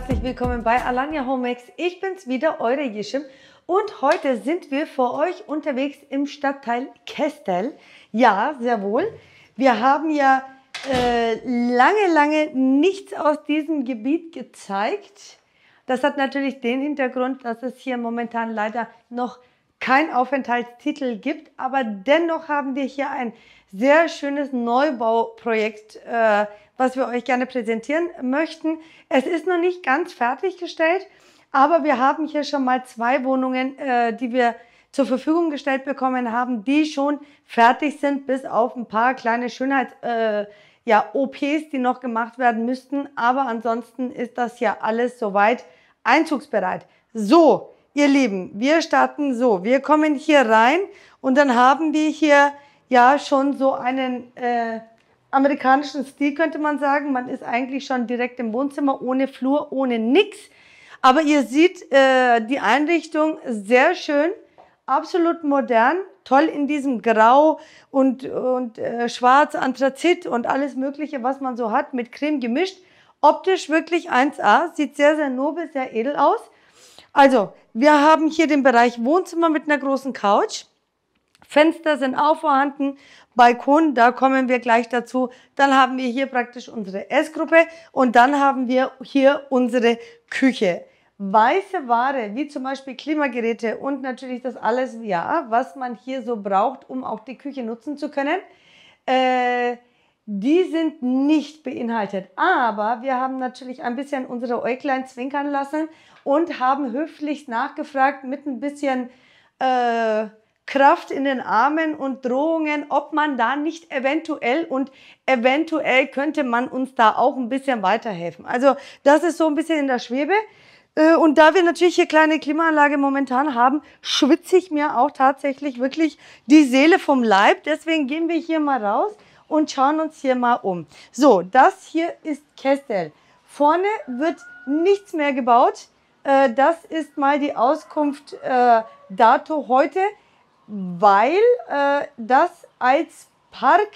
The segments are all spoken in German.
herzlich willkommen bei Alanya Homex. Ich bin's wieder, eure Jishim. Und heute sind wir vor euch unterwegs im Stadtteil Kestel. Ja, sehr wohl. Wir haben ja äh, lange, lange nichts aus diesem Gebiet gezeigt. Das hat natürlich den Hintergrund, dass es hier momentan leider noch kein Aufenthaltstitel gibt. Aber dennoch haben wir hier ein sehr schönes Neubauprojekt äh, was wir euch gerne präsentieren möchten. Es ist noch nicht ganz fertiggestellt, aber wir haben hier schon mal zwei Wohnungen, äh, die wir zur Verfügung gestellt bekommen haben, die schon fertig sind, bis auf ein paar kleine Schönheits- äh, ja, OPs, die noch gemacht werden müssten. Aber ansonsten ist das ja alles soweit einzugsbereit. So, ihr Lieben, wir starten so. Wir kommen hier rein und dann haben wir hier ja schon so einen äh, amerikanischen Stil könnte man sagen. Man ist eigentlich schon direkt im Wohnzimmer, ohne Flur, ohne nix. Aber ihr seht äh, die Einrichtung sehr schön, absolut modern, toll in diesem Grau und, und äh, Schwarz, Anthrazit und alles Mögliche, was man so hat, mit Creme gemischt. Optisch wirklich 1A, sieht sehr, sehr nobel, sehr edel aus. Also, wir haben hier den Bereich Wohnzimmer mit einer großen Couch. Fenster sind auch vorhanden. Balkon, da kommen wir gleich dazu. Dann haben wir hier praktisch unsere Essgruppe und dann haben wir hier unsere Küche. Weiße Ware, wie zum Beispiel Klimageräte und natürlich das alles, ja, was man hier so braucht, um auch die Küche nutzen zu können, äh, die sind nicht beinhaltet. Aber wir haben natürlich ein bisschen unsere Äuglein zwinkern lassen und haben höflich nachgefragt mit ein bisschen... Äh, Kraft in den Armen und Drohungen, ob man da nicht eventuell und eventuell könnte man uns da auch ein bisschen weiterhelfen. Also das ist so ein bisschen in der Schwebe. Äh, und da wir natürlich hier kleine Klimaanlage momentan haben, schwitze ich mir auch tatsächlich wirklich die Seele vom Leib. Deswegen gehen wir hier mal raus und schauen uns hier mal um. So, das hier ist Kessel. Vorne wird nichts mehr gebaut. Äh, das ist mal die Auskunft äh, dato heute weil äh, das als Park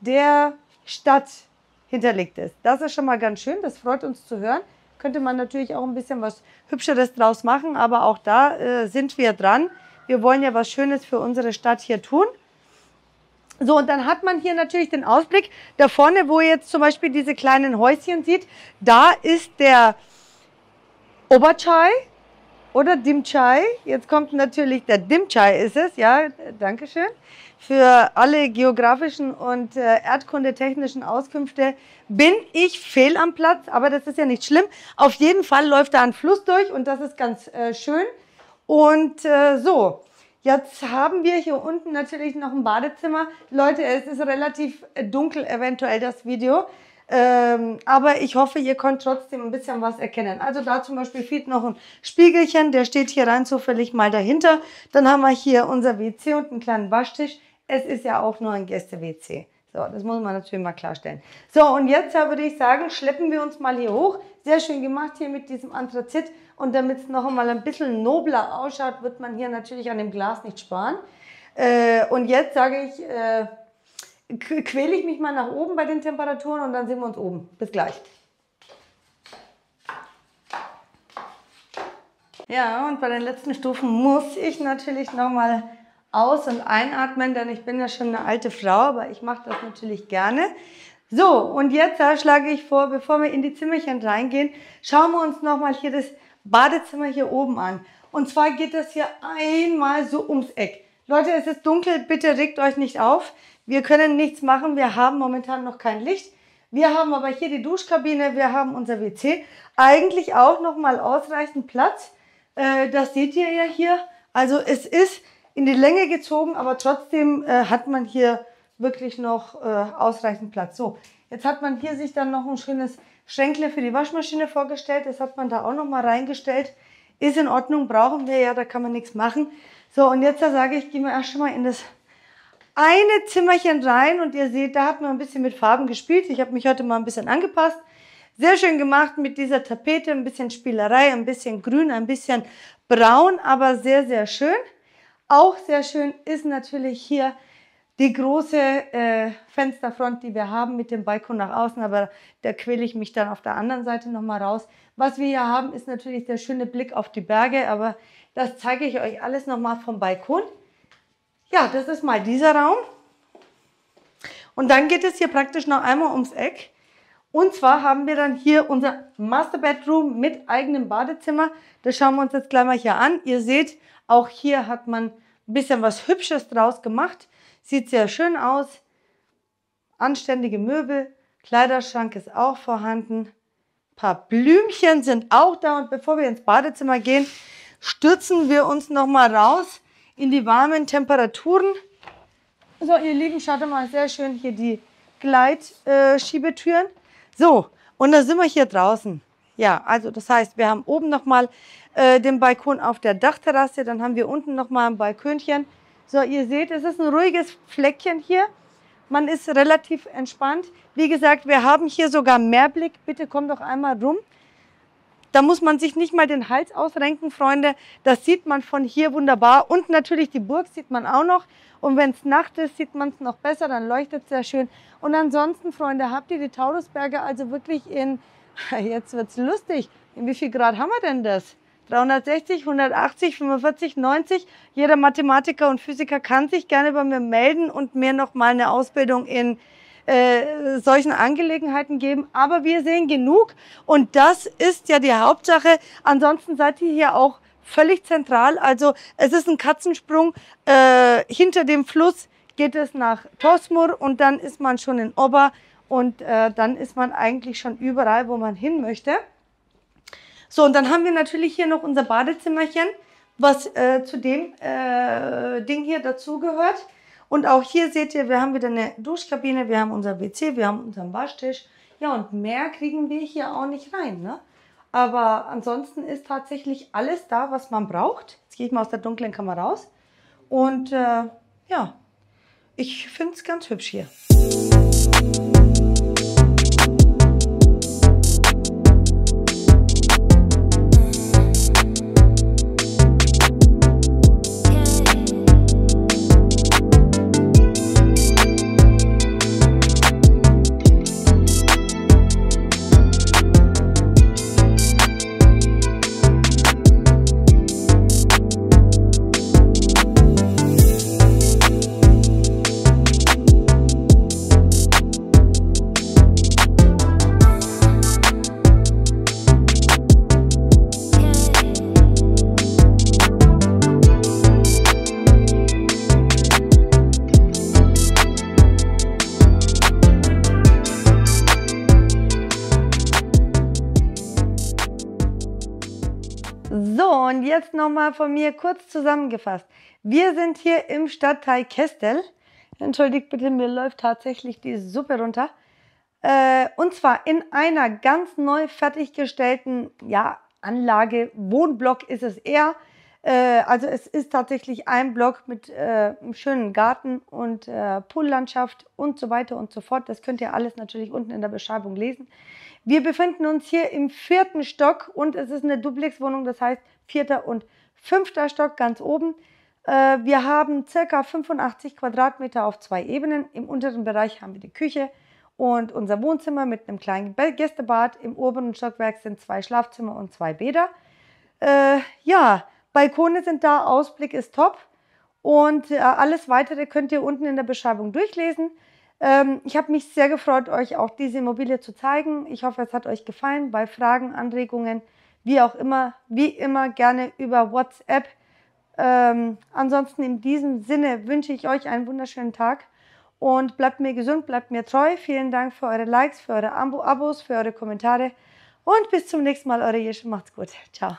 der Stadt hinterlegt ist. Das ist schon mal ganz schön, das freut uns zu hören. Könnte man natürlich auch ein bisschen was Hübscheres draus machen, aber auch da äh, sind wir dran. Wir wollen ja was Schönes für unsere Stadt hier tun. So, und dann hat man hier natürlich den Ausblick. Da vorne, wo ihr jetzt zum Beispiel diese kleinen Häuschen sieht, da ist der Oberchai, oder Dim Chai. Jetzt kommt natürlich der Dim Chai, ist es, ja, danke schön. Für alle geografischen und äh, erdkundetechnischen Auskünfte bin ich fehl am Platz, aber das ist ja nicht schlimm. Auf jeden Fall läuft da ein Fluss durch und das ist ganz äh, schön. Und äh, so, jetzt haben wir hier unten natürlich noch ein Badezimmer. Leute, es ist relativ äh, dunkel, eventuell das Video. Ähm, aber ich hoffe, ihr könnt trotzdem ein bisschen was erkennen. Also da zum Beispiel fehlt noch ein Spiegelchen, der steht hier rein zufällig mal dahinter. Dann haben wir hier unser WC und einen kleinen Waschtisch. Es ist ja auch nur ein Gäste-WC. So, das muss man natürlich mal klarstellen. So, und jetzt würde ich sagen, schleppen wir uns mal hier hoch. Sehr schön gemacht hier mit diesem Anthrazit. Und damit es noch einmal ein bisschen nobler ausschaut, wird man hier natürlich an dem Glas nicht sparen. Äh, und jetzt sage ich... Äh, quäle ich mich mal nach oben bei den Temperaturen und dann sehen wir uns oben. Bis gleich. Ja, und bei den letzten Stufen muss ich natürlich nochmal aus- und einatmen, denn ich bin ja schon eine alte Frau, aber ich mache das natürlich gerne. So, und jetzt schlage ich vor, bevor wir in die Zimmerchen reingehen, schauen wir uns nochmal hier das Badezimmer hier oben an. Und zwar geht das hier einmal so ums Eck. Leute, es ist dunkel, bitte regt euch nicht auf. Wir können nichts machen. Wir haben momentan noch kein Licht. Wir haben aber hier die Duschkabine, wir haben unser WC. Eigentlich auch nochmal ausreichend Platz. Äh, das seht ihr ja hier. Also es ist in die Länge gezogen, aber trotzdem äh, hat man hier wirklich noch äh, ausreichend Platz. So, jetzt hat man hier sich dann noch ein schönes Schränkle für die Waschmaschine vorgestellt. Das hat man da auch nochmal reingestellt. Ist in Ordnung, brauchen wir ja, da kann man nichts machen. So, und jetzt sage ich, gehen wir erst schon mal in das eine Zimmerchen rein und ihr seht, da hat man ein bisschen mit Farben gespielt. Ich habe mich heute mal ein bisschen angepasst. Sehr schön gemacht mit dieser Tapete, ein bisschen Spielerei, ein bisschen grün, ein bisschen braun, aber sehr, sehr schön. Auch sehr schön ist natürlich hier die große äh, Fensterfront, die wir haben mit dem Balkon nach außen, aber da quäle ich mich dann auf der anderen Seite nochmal raus. Was wir hier haben, ist natürlich der schöne Blick auf die Berge, aber das zeige ich euch alles nochmal vom Balkon. Ja, das ist mal dieser Raum. Und dann geht es hier praktisch noch einmal ums Eck. Und zwar haben wir dann hier unser Master Bedroom mit eigenem Badezimmer. Das schauen wir uns jetzt gleich mal hier an. Ihr seht, auch hier hat man ein bisschen was Hübsches draus gemacht. Sieht sehr schön aus. Anständige Möbel. Kleiderschrank ist auch vorhanden. Ein paar Blümchen sind auch da. Und bevor wir ins Badezimmer gehen, stürzen wir uns nochmal raus in die warmen Temperaturen. So, ihr Lieben, schaut mal, sehr schön hier die Gleitschiebetüren. so, und da sind wir hier draußen. Ja, also das heißt, wir haben oben nochmal äh, den Balkon auf der Dachterrasse, dann haben wir unten nochmal ein Balkönchen. So, ihr seht, es ist ein ruhiges Fleckchen hier. Man ist relativ entspannt. Wie gesagt, wir haben hier sogar Mehrblick. Bitte komm doch einmal rum. Da muss man sich nicht mal den Hals ausrenken, Freunde. Das sieht man von hier wunderbar. Und natürlich die Burg sieht man auch noch. Und wenn es Nacht ist, sieht man es noch besser, dann leuchtet es sehr schön. Und ansonsten, Freunde, habt ihr die Taurusberge also wirklich in, jetzt wird es lustig, in wie viel Grad haben wir denn das? 360, 180, 45, 90. Jeder Mathematiker und Physiker kann sich gerne bei mir melden und mir nochmal eine Ausbildung in äh, solchen Angelegenheiten geben. Aber wir sehen genug und das ist ja die Hauptsache. Ansonsten seid ihr hier auch völlig zentral. Also es ist ein Katzensprung äh, hinter dem Fluss geht es nach Tosmur und dann ist man schon in Ober und äh, dann ist man eigentlich schon überall, wo man hin möchte. So, und dann haben wir natürlich hier noch unser Badezimmerchen, was äh, zu dem äh, Ding hier dazugehört. Und auch hier seht ihr, wir haben wieder eine Duschkabine, wir haben unser WC, wir haben unseren Waschtisch. Ja, und mehr kriegen wir hier auch nicht rein. Ne? Aber ansonsten ist tatsächlich alles da, was man braucht. Jetzt gehe ich mal aus der dunklen Kammer raus. Und äh, ja, ich finde es ganz hübsch hier. jetzt nochmal von mir kurz zusammengefasst. Wir sind hier im Stadtteil Kestel. Entschuldigt bitte, mir läuft tatsächlich die Suppe runter. Äh, und zwar in einer ganz neu fertiggestellten ja, Anlage, Wohnblock ist es eher. Äh, also es ist tatsächlich ein Block mit äh, einem schönen Garten und Poollandschaft und so weiter und so fort. Das könnt ihr alles natürlich unten in der Beschreibung lesen. Wir befinden uns hier im vierten Stock und es ist eine Duplex-Wohnung. das heißt vierter und fünfter Stock ganz oben. Äh, wir haben ca. 85 Quadratmeter auf zwei Ebenen. Im unteren Bereich haben wir die Küche und unser Wohnzimmer mit einem kleinen Gästebad. Im oberen Stockwerk sind zwei Schlafzimmer und zwei Bäder. Äh, ja, Balkone sind da, Ausblick ist top. Und äh, alles Weitere könnt ihr unten in der Beschreibung durchlesen. Ähm, ich habe mich sehr gefreut, euch auch diese Immobilie zu zeigen. Ich hoffe, es hat euch gefallen. Bei Fragen, Anregungen wie auch immer, wie immer gerne über WhatsApp. Ähm, ansonsten in diesem Sinne wünsche ich euch einen wunderschönen Tag und bleibt mir gesund, bleibt mir treu. Vielen Dank für eure Likes, für eure Abos, für eure Kommentare und bis zum nächsten Mal, eure Jesche. Macht's gut. Ciao.